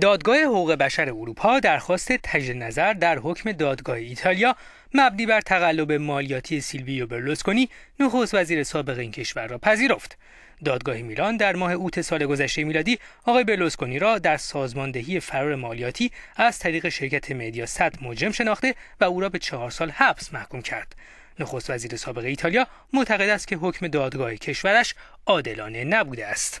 دادگاه حقوق بشر اروپا درخواست تجدید نظر در حکم دادگاه ایتالیا مبنی بر تقلب مالیاتی سیلویو برلوسکونی نخست وزیر سابق این کشور را پذیرفت دادگاه میلان در ماه اوت سال گذشته میلادی آقای برلوسکونی را در سازماندهی فرار مالیاتی از طریق شرکت صد مجرم شناخته و او را به چهار سال حبس محکوم کرد نخست وزیر سابق ایتالیا معتقد است که حکم دادگاه کشورش عادلانه نبوده است